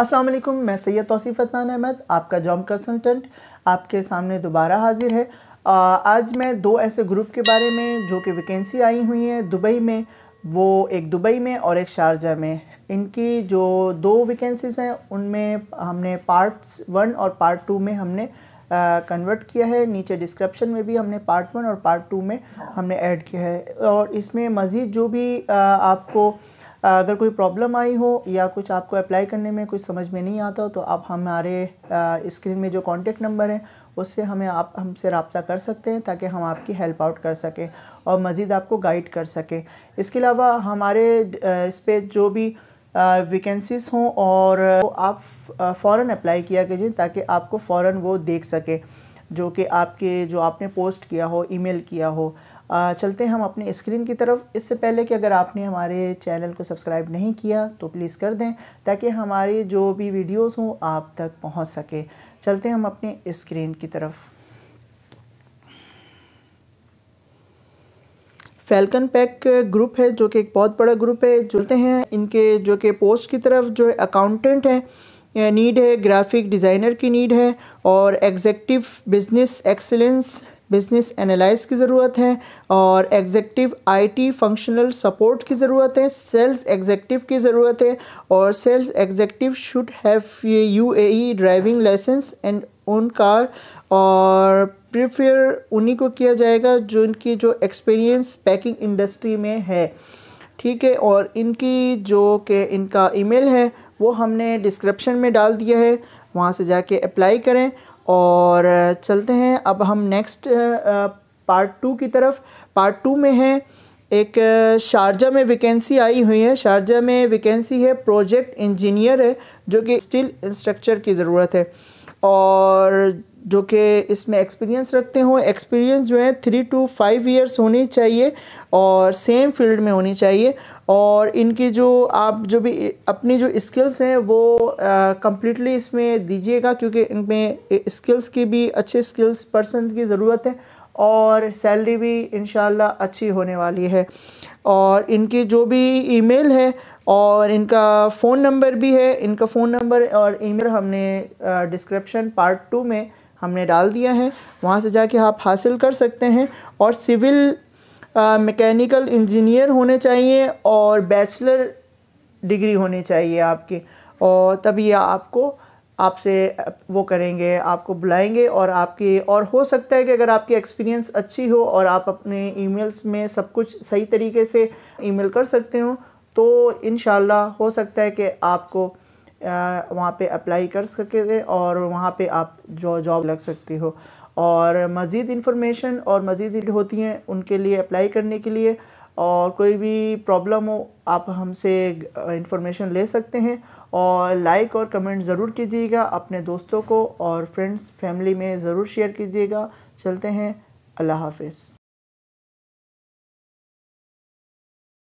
अस्सलाम वालेकुम मैं सैयद तौसीफ़ अतनान अहमद आपका जॉब कंसल्टेंट आपके सामने दोबारा हाजिर है आज मैं दो ऐसे ग्रुप के बारे में जो कि वैकेंसी आई हुई हैं दुबई में वो एक दुबई में और एक शारजा में इनकी जो दो वैकेंसीज़ हैं उनमें हमने पार्ट वन और पार्ट टू में हमने कन्वर्ट किया है नीचे डिस्क्रिप्शन में भी हमने पार्ट वन और पार्ट टू में हमने ऐड किया है और इसमें मज़ीद जो भी uh, आपको अगर कोई प्रॉब्लम आई हो या कुछ आपको अप्लाई करने में कुछ समझ में नहीं आता हो तो आप हमारे स्क्रीन में जो कॉन्टेक्ट नंबर है उससे हमें आप हमसे रबता कर सकते हैं ताकि हम आपकी हेल्प आउट कर सकें और मज़ीद आपको गाइड कर सकें इसके अलावा हमारे इस पर जो भी वैकेंसीज़ हों और आप फ़ौर अप्लाई किया कीजिए ताकि आपको फ़ौर वो देख सके जो कि आपके जो आपने पोस्ट किया हो ईमेल किया हो चलते हैं हम अपने स्क्रीन की तरफ इससे पहले कि अगर आपने हमारे चैनल को सब्सक्राइब नहीं किया तो प्लीज़ कर दें ताकि हमारी जो भी वीडियोस हों आप तक पहुंच सके चलते हैं हम अपने स्क्रीन की तरफ फैल्कन पैक ग्रुप है जो कि एक बहुत बड़ा ग्रुप है जुलते हैं इनके जो कि पोस्ट की तरफ जो है अकाउंटेंट है नीड है ग्राफिक डिज़ाइनर की नीड है और executive business excellence business analyse की ज़रूरत है और एग्जेक्टिव आईटी फंक्शनल सपोर्ट की ज़रूरत है सेल्स एग्जेक्टिव की ज़रूरत है और sales executive should have UAE driving licence and own car और प्रिफेयर उन्हीं को किया जाएगा जो इनकी जो एक्सपीरियंस पैकिंग इंडस्ट्री में है ठीक है और इनकी जो के इनका ईमेल है वो हमने डिस्क्रिप्शन में डाल दिया है वहाँ से जाके अप्लाई करें और चलते हैं अब हम नेक्स्ट पार्ट टू की तरफ पार्ट टू में है एक शारजा में वैकेंसी आई हुई है शारजा में वैकेंसी है प्रोजेक्ट इंजीनियर है जो कि स्टील स्ट्रक्चर की ज़रूरत है और जो कि इसमें एक्सपीरियंस रखते हों एक्सपीरियंस जो है थ्री टू फाइव इयर्स होनी चाहिए और सेम फील्ड में होनी चाहिए और इनकी जो आप जो भी अपनी जो स्किल्स हैं वो कम्प्लीटली इसमें दीजिएगा क्योंकि इनमें स्किल्स की भी अच्छे स्किल्स पर्सन की ज़रूरत है और सैलरी भी इन अच्छी होने वाली है और इनकी जो भी ईमेल है और इनका फ़ोन नंबर भी है इनका फ़ोन नंबर और ईमेल हमने डिस्क्रिप्शन पार्ट टू में हमने डाल दिया है वहाँ से जाके आप हासिल कर सकते हैं और सिविल मैकेनिकल इंजीनियर होने चाहिए और बैचलर डिग्री होनी चाहिए आपकी और तभी आपको आपसे वो करेंगे आपको बुलाएंगे और आपके और हो सकता है कि अगर आपकी एक्सपीरियंस अच्छी हो और आप अपने ईमेल्स में सब कुछ सही तरीके से ईमेल कर सकते हो तो इन हो सकता है कि आपको वहाँ पे अप्लाई कर सके और वहाँ पे आप जो जॉब लग सकते हो और मज़ीद इन्फॉर्मेशन और मज़ीद होती हैं उनके लिए अप्लाई करने के लिए और कोई भी प्रॉब्लम हो आप हमसे इन्फॉर्मेशन ले सकते हैं और लाइक और कमेंट ज़रूर कीजिएगा अपने दोस्तों को और फ्रेंड्स फैमिली में ज़रूर शेयर कीजिएगा चलते हैं अल्लाह हाफिज़